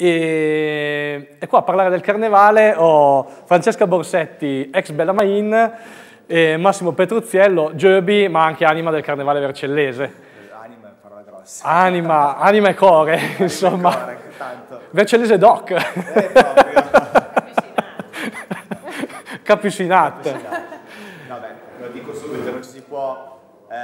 E, e, qua a parlare del carnevale ho Francesca Borsetti, ex Bella Main, Massimo Petruzziello, Gerby, ma anche anima del carnevale vercellese. Anima, parola grossa. Anima, anima e core, anima insomma. E core, tanto. Vercellese doc. Eh, Capucinato. No, beh, lo dico subito, non ci si può, eh,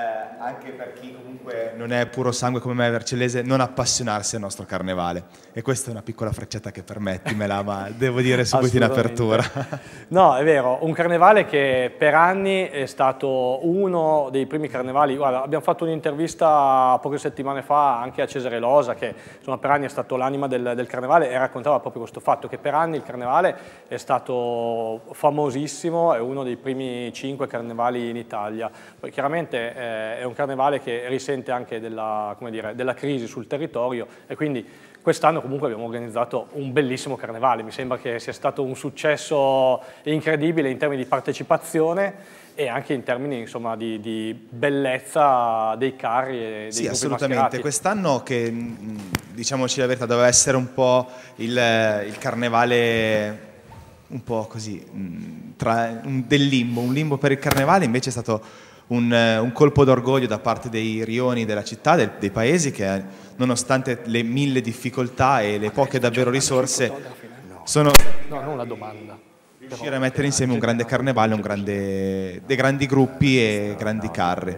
anche per chi comunque non è puro sangue come me vercellese non appassionarsi al nostro carnevale e questa è una piccola frecciata che permettimela ma devo dire subito in apertura no è vero un carnevale che per anni è stato uno dei primi carnevali guarda abbiamo fatto un'intervista poche settimane fa anche a Cesare Losa che insomma per anni è stato l'anima del, del carnevale e raccontava proprio questo fatto che per anni il carnevale è stato famosissimo è uno dei primi cinque carnevali in Italia poi chiaramente eh, è un carnevale che risente crescente anche della, dire, della crisi sul territorio e quindi quest'anno comunque abbiamo organizzato un bellissimo carnevale, mi sembra che sia stato un successo incredibile in termini di partecipazione e anche in termini insomma, di, di, bellezza dei carri e dei Sì, assolutamente. Quest'anno che, mm, diciamoci la verità, doveva essere un po' il, il carnevale un po' così, mm, tra, un, del limbo, un limbo per il carnevale invece è stato un, eh, un colpo d'orgoglio da parte dei rioni della città, del, dei paesi che eh, nonostante le mille difficoltà e le poche davvero risorse sono... No, non la domanda riuscire a mettere insieme un grande carnevale, un grande, dei grandi gruppi e grandi carri.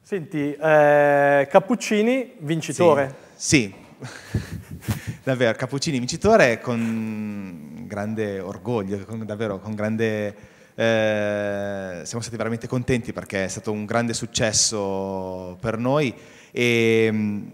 Senti, eh, Cappuccini vincitore. Sì, sì. davvero, Cappuccini vincitore con grande orgoglio, con, davvero con grande eh, siamo stati veramente contenti perché è stato un grande successo per noi e,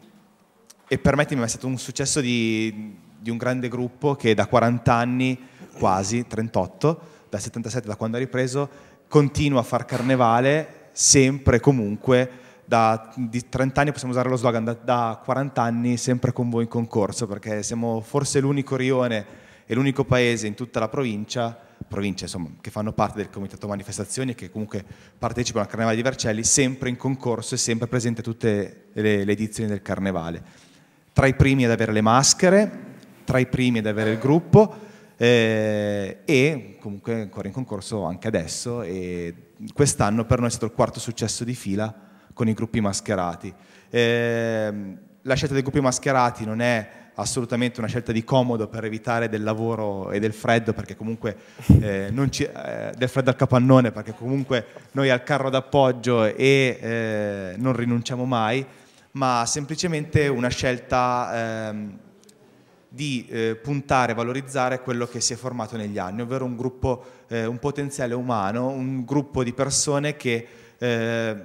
e permettimi, è stato un successo di, di, un grande gruppo che da 40 anni, quasi 38, da 77 da quando ha ripreso, continua a far carnevale sempre e comunque da 30 anni possiamo usare lo slogan da, da 40 anni sempre con voi in concorso perché siamo forse l'unico rione e l'unico paese in tutta la provincia province insomma, che fanno parte del comitato manifestazioni e che comunque partecipano al Carnevale di Vercelli, sempre in concorso e sempre presente a tutte le, le edizioni del Carnevale. Tra i primi ad avere le maschere, tra i primi ad avere il gruppo, eh, e comunque ancora in concorso anche adesso e quest'anno per noi è stato il quarto successo di fila con i gruppi mascherati. Eh, la scelta dei gruppi mascherati non è assolutamente una scelta di comodo per evitare del lavoro e del freddo, perché comunque eh, ci, eh, del freddo al capannone, perché comunque noi al carro d'appoggio e eh, non rinunciamo mai, ma semplicemente una scelta ehm, di eh, puntare, valorizzare quello che si è formato negli anni, ovvero un gruppo, eh, un potenziale umano, un gruppo di persone che eh,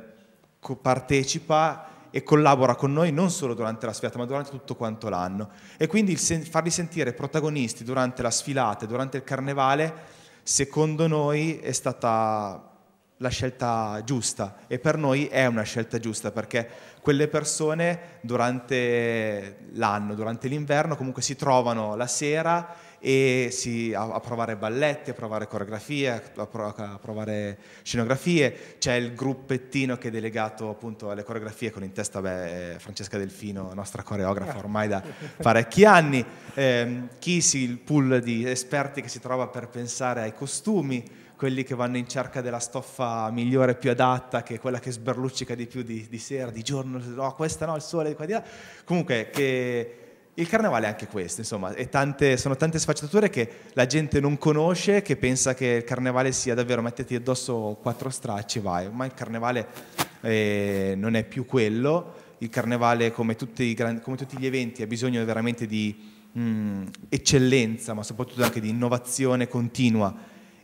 partecipa e collabora con noi non solo durante la sfilata, ma durante tutto quanto l'anno. E quindi sen- farli sentire protagonisti durante la sfilata, durante il carnevale, secondo noi è stata la scelta giusta e per noi è una scelta giusta perché quelle persone durante l'anno, durante l'inverno comunque si trovano la sera e si, a, a, provare balletti, a provare coreografie, a, pro, a provare scenografie. C'è il gruppettino che è delegato appunto alle coreografie con in testa beh, eh, Francesca Delfino, nostra coreografa ormai da parecchi anni. Eh, si, il pool di esperti che si trova per pensare ai costumi quelli che vanno in cerca della stoffa migliore, più adatta, che è quella che sberluccica di più di, di sera, di giorno, no, questa no, il sole, qua di là. Comunque, che il carnevale è anche questo, insomma, tante, sono tante sfaccettature che la gente non conosce, che pensa che il carnevale sia davvero metterti addosso quattro stracci, vai, ma il carnevale eh, non è più quello, il carnevale come tutti, come tutti gli eventi ha bisogno veramente di mh, mm, eccellenza, ma soprattutto anche di innovazione continua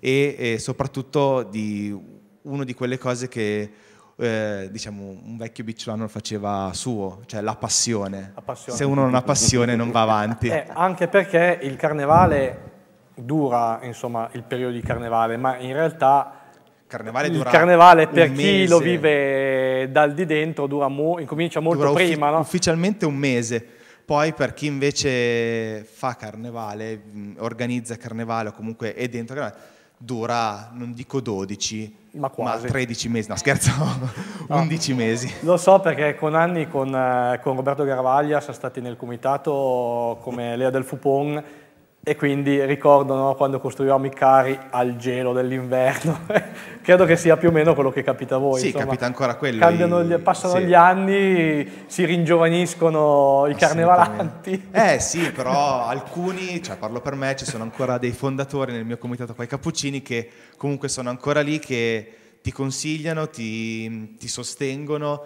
e, e soprattutto di una di quelle cose che eh, diciamo, un vecchio bicciolano lo faceva suo, cioè la passione. La passione. Se uno non ha passione non va avanti. Eh, anche perché il carnevale dura, insomma, il periodo di carnevale, ma in realtà carnevale il carnevale per chi mese. lo vive dal di dentro dura mo- incomincia molto dura prima. no? Ufficialmente un mese. Poi per chi invece fa carnevale, mm, organizza carnevale o comunque è dentro carnevale, dura, non dico 12, ma, ma 13 mesi, no scherzo, ah. no. 11 mesi. Lo so perché con anni, con, eh, con Roberto Garavaglia, sono stati nel comitato come Lea del Fupon e quindi ricordano quando costruivamo i carri al gelo dell'inverno. Credo che sia più o meno quello che capita a voi. Sì, insomma, capita ancora quello. Gli, passano sì. gli anni, si ringiovaniscono i carnevalanti. Eh sì, però alcuni, cioè parlo per me, ci sono ancora dei fondatori nel mio comitato qua i Cappuccini che comunque sono ancora lì, che ti consigliano, ti, ti sostengono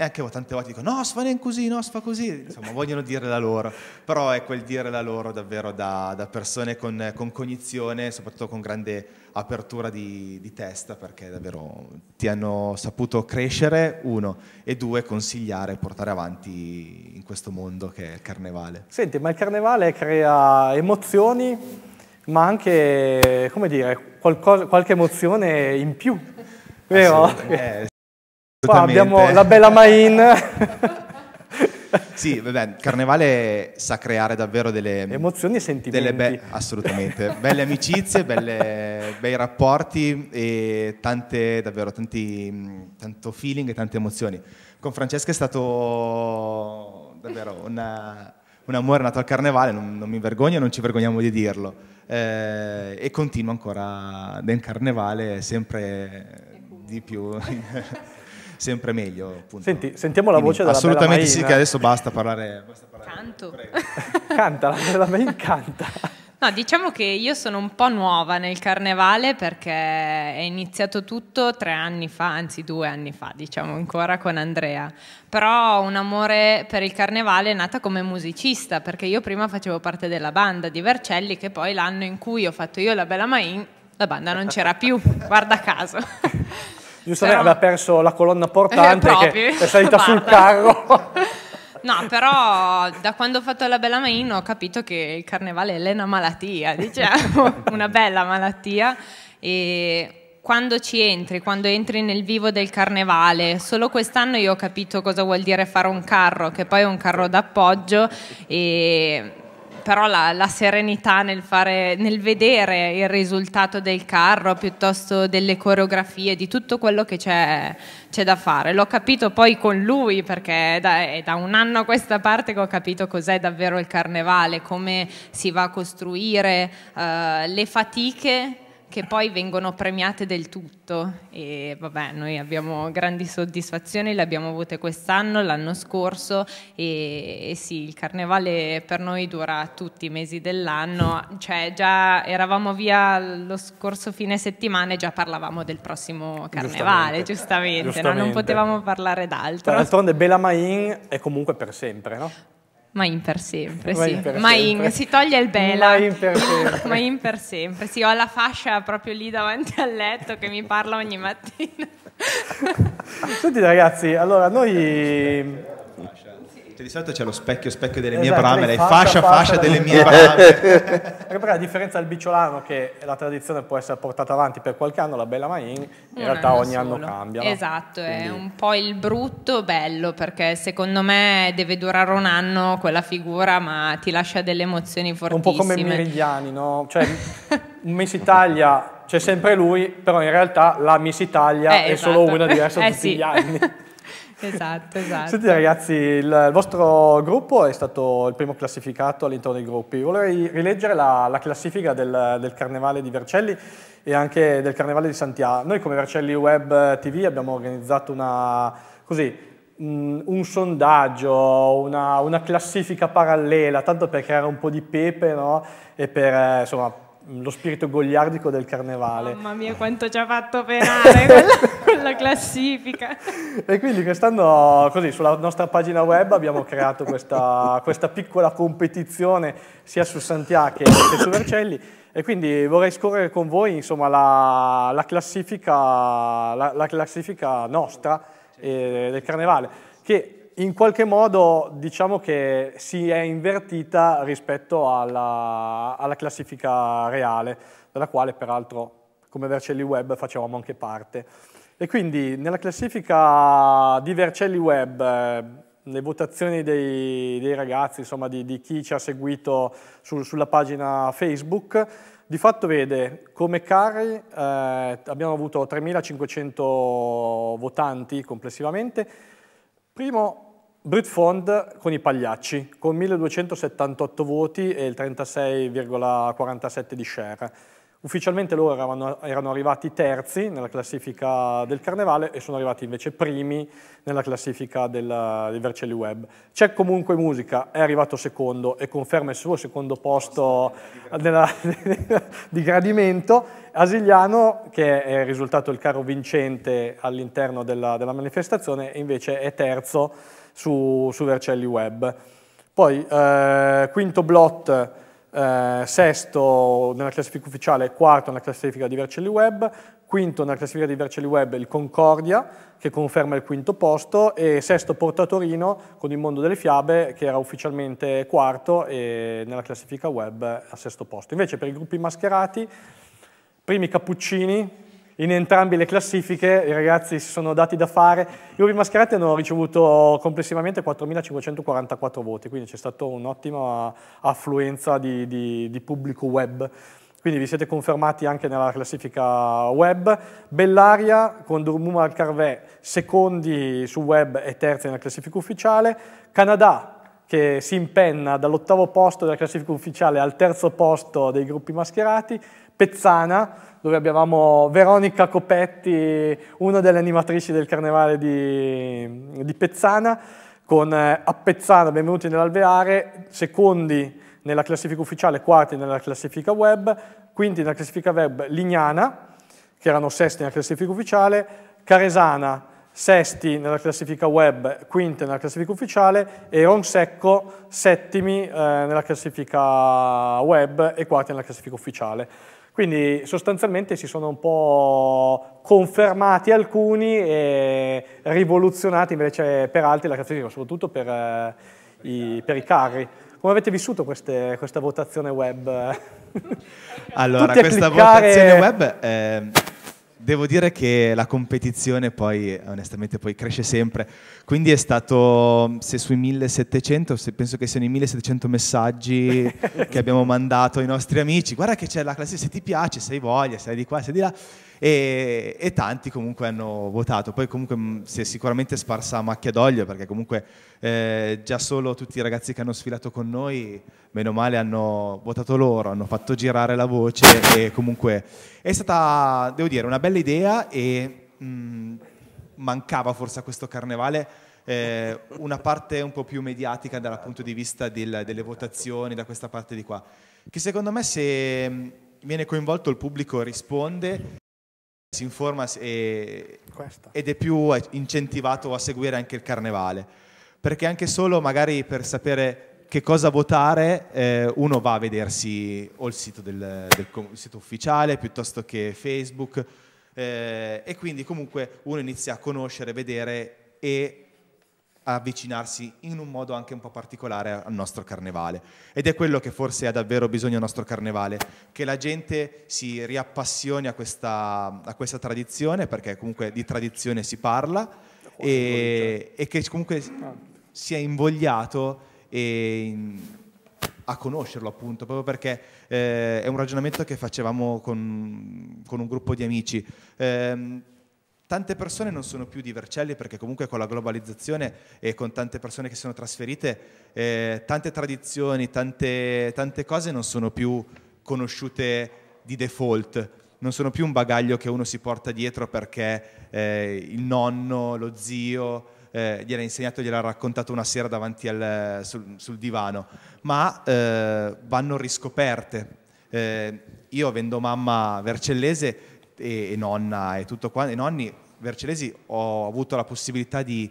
e anche tante volte dico, no, Sfanen così, no, Sfa così. Insomma, vogliono dire la loro. Però è quel dire la loro davvero da, da persone con, con, cognizione, soprattutto con grande apertura di, di, testa, perché davvero ti hanno saputo crescere, uno, e due, consigliare e portare avanti in questo mondo che è il carnevale. Senti, ma il carnevale crea emozioni, ma anche, come dire, qualcosa, qualche emozione in più. Ah, vero? Eh, Qua abbiamo la bella Main. sì, vabbè, Carnevale sa creare davvero delle emozioni e sentimenti. Be assolutamente, belle amicizie, belle, bei rapporti e tante, davvero, tanti, tanto feeling e tante emozioni. Con Francesca è stato davvero una, un amore nato al Carnevale, non, non mi vergogno non ci vergogniamo di dirlo. Eh, e continuo ancora nel Carnevale sempre di più. sempre meglio. Senti, sentiamo la voce Quindi, voce della Assolutamente sì, che adesso basta parlare. Basta parlare. Canto. Canta, la bella Main canta. No, diciamo che io sono un po' nuova nel carnevale perché è iniziato tutto tre anni fa, anzi due anni fa, diciamo ancora con Andrea. Però un amore per il carnevale è nata come musicista, perché io prima facevo parte della banda di Vercelli, che poi l'anno in cui ho fatto io la Bella Main, la banda non c'era più, guarda caso giustamente però... aveva perso la colonna eh, portante eh, che è salita sul carro. No, però da quando ho fatto la Bella Main ho capito che il carnevale è una malattia, diciamo, una bella malattia e quando ci entri, quando entri nel vivo del carnevale, solo quest'anno io ho capito cosa vuol dire fare un carro, che poi è un carro d'appoggio e però la, la serenità nel, fare, nel, vedere il risultato del carro piuttosto delle coreografie, di tutto quello che c'è, da fare. L'ho capito poi con lui perché è da, è eh, da, un anno a questa parte che ho capito cos'è davvero il carnevale, come si va a costruire, eh, le fatiche che poi vengono premiate del tutto e vabbè noi abbiamo grandi soddisfazioni, le abbiamo avute quest'anno, l'anno scorso e, e sì il carnevale per noi dura tutti i mesi dell'anno, cioè già eravamo via lo scorso fine settimana e già parlavamo del prossimo carnevale giustamente, giustamente, giustamente. No? non potevamo parlare d'altro. D'altronde Bella Main è comunque per sempre no? Main per sempre, sì. Per Main, sempre. si toglie il bela. Main per sempre. Main per sempre. Sì, ho la fascia proprio lì davanti al letto che mi parla ogni mattina. Senti ragazzi, allora noi... Sì. Mentre di solito c'è lo specchio, specchio delle esatto, mie brame, lei fascia, fascia, fascia delle, delle mie brame. Perché a differenza del Biciolano che la tradizione può essere portata avanti per qualche anno, la bella Main, in un realtà anno ogni solo. anno cambia. Esatto, no? è un po' il brutto bello, perché secondo me deve durare un anno quella figura, ma ti lascia delle emozioni fortissime. Un po' come Mirigliani, no? Cioè, Miss Italia c'è sempre lui, però in realtà la Miss Italia eh, è esatto. solo una diversa eh, tutti sì. gli anni. esatto, esatto. Senti ragazzi, il, il, vostro gruppo è stato il primo classificato all'interno dei gruppi. Volevo rileggere la, la classifica del, del, Carnevale di Vercelli e anche del Carnevale di Santiago. Noi come Vercelli Web TV abbiamo organizzato una, così, mm, un sondaggio, una, una, classifica parallela, tanto per creare un po' di pepe no? e per eh, insomma, Mm, lo spirito goliardico del carnevale. Mamma mia, quanto ci ha fatto penare quella, quella classifica. E quindi quest'anno, così, sulla nostra pagina web abbiamo creato questa, questa piccola competizione sia su Santiago che, che su Vercelli. E quindi vorrei scorrere con voi insomma, la, la, classifica, la, la classifica nostra eh, del carnevale, che in qualche modo diciamo che si è invertita rispetto alla, alla classifica reale, della quale peraltro come Vercelli Web facevamo anche parte. E quindi nella classifica di Vercelli Web, eh, le votazioni dei, dei ragazzi, insomma di, di, chi ci ha seguito su, sulla pagina Facebook, di fatto vede come Cari eh, abbiamo avuto 3.500 votanti complessivamente, primo Brut Fond con i pagliacci, con 1278 voti e il 36,47 di share. Ufficialmente loro erano, erano, arrivati terzi nella classifica del carnevale e sono arrivati invece primi nella classifica del, del Vercelli Web. C'è comunque musica, è arrivato secondo e conferma il suo secondo posto nella, di gradimento. Asigliano, che è risultato il caro vincente all'interno della, della manifestazione, invece è terzo su, su Vercelli Web. Poi eh, quinto Blot, eh, sesto nella classifica ufficiale, quarto nella classifica di Vercelli Web, quinto nella classifica di Vercelli Web il Concordia, che conferma il quinto posto, e sesto Portatorino con il Mondo delle Fiabe, che era ufficialmente quarto e nella classifica web a sesto posto. Invece per i gruppi mascherati, primi Cappuccini, in entrambe le classifiche, i ragazzi si sono dati da fare. I Rubi Mascherette hanno ricevuto complessivamente 4.544 voti, quindi c'è stata un'ottima affluenza di, di, di pubblico web quindi vi siete confermati anche nella classifica web. Bellaria con Durmuma Alcarvè secondi su web e terzi nella classifica ufficiale. Canada che si impenna dall'ottavo posto della classifica ufficiale al terzo posto dei gruppi mascherati, Pezzana, dove abbiamo Veronica Copetti, una delle animatrici del carnevale di, di Pezzana, con eh, a Pezzana, benvenuti nell'alveare, secondi nella classifica ufficiale, quarti nella classifica web, quinti nella classifica web Lignana, che erano sesti nella classifica ufficiale, Caresana, sesti nella classifica web, quinte nella classifica ufficiale e Ron Secco settimi eh, nella classifica web e quarti nella classifica ufficiale. Quindi sostanzialmente si sono un po' confermati alcuni e rivoluzionati invece cioè, per altri la classifica, soprattutto per, eh, i, per i carri. Come avete vissuto queste, questa votazione web? allora, questa cliccare... votazione web... È devo dire che la competizione poi onestamente poi cresce sempre, quindi è stato se sui 1700, se penso che siano i 1700 messaggi che abbiamo mandato ai nostri amici, guarda che c'è la classifica, se ti piace, se hai voglia, sei di qua, sei di là e, e tanti comunque hanno votato, poi comunque si è sicuramente sparsa a macchia d'olio perché comunque eh, già solo tutti i ragazzi che hanno sfilato con noi, meno male hanno votato loro, hanno fatto girare la voce e comunque è stata, devo dire, una bella idea e mh, mancava forse a questo carnevale eh, una parte un po' più mediatica dal punto di vista del, delle votazioni da questa parte di qua, che secondo me se viene coinvolto il pubblico risponde si informa e, ed è più incentivato a seguire anche il carnevale. Perché anche solo magari per sapere che cosa votare, eh, uno va a vedersi o il sito, del, del, il sito ufficiale piuttosto che Facebook eh, e quindi comunque uno inizia a conoscere, vedere e avvicinarsi in un modo anche un po' particolare al nostro carnevale. Ed è quello che forse ha davvero bisogno il nostro carnevale, che la gente si riappassioni a questa, a questa tradizione, perché comunque di tradizione si parla, e, e, che comunque sia invogliato in, a conoscerlo appunto, proprio perché eh, è un ragionamento che facevamo con, con un gruppo di amici. Eh, Tante persone non sono più di Vercelli perché comunque con la globalizzazione e con tante persone che si sono trasferite, eh, tante tradizioni, tante, tante cose non sono più conosciute di default, non sono più un bagaglio che uno si porta dietro perché eh, il nonno, lo zio eh, gliel'ha insegnato, gliel'ha raccontato una sera davanti al, sul, sul, divano, ma eh, vanno riscoperte. Eh, io avendo mamma vercellese e, e nonna e tutto quanto, i nonni vercelesi ho avuto la possibilità di,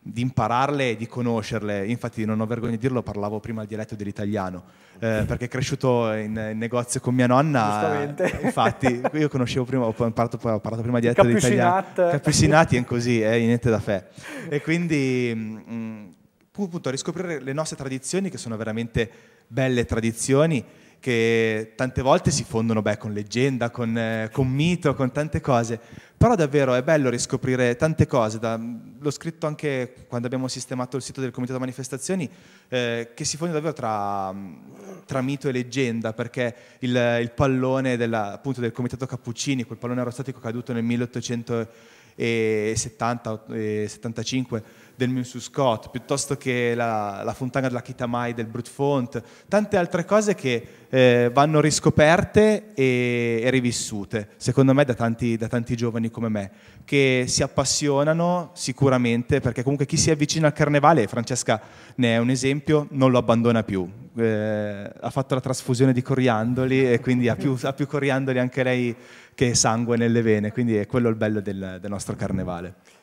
di impararle e di conoscerle. Infatti, non ho vergogna di dirlo, parlavo prima il dialetto dell'italiano, eh, perché è cresciuto in, in, negozio con mia nonna. Eh, infatti, io conoscevo prima, ho parlato, ho imparato prima il dialetto Capucinat. dell'italiano. Capucinati è così, eh, niente da fe. E quindi, mh, mm, mm, appunto, riscoprire le nostre tradizioni, che sono veramente belle tradizioni che tante volte si fondono beh, con leggenda, con, eh, con, mito, con tante cose, però davvero è bello riscoprire tante cose, da, l'ho scritto anche quando abbiamo sistemato il sito del Comitato Manifestazioni, eh, che si fonde davvero tra, tra, mito e leggenda, perché il, il pallone della, appunto, del Comitato Cappuccini, quel pallone aerostatico caduto nel 1870-75, del Monsieur Scott, piuttosto che la, la Fontana della Kitamai del Brut Font, tante altre cose che eh, vanno riscoperte e, e, rivissute, secondo me da tanti, da tanti giovani come me, che si appassionano sicuramente, perché comunque chi si avvicina al carnevale, Francesca ne è un esempio, non lo abbandona più. Eh, ha fatto la trasfusione di coriandoli e quindi ha più, ha più coriandoli anche lei che sangue nelle vene, quindi è quello il bello del, del nostro carnevale.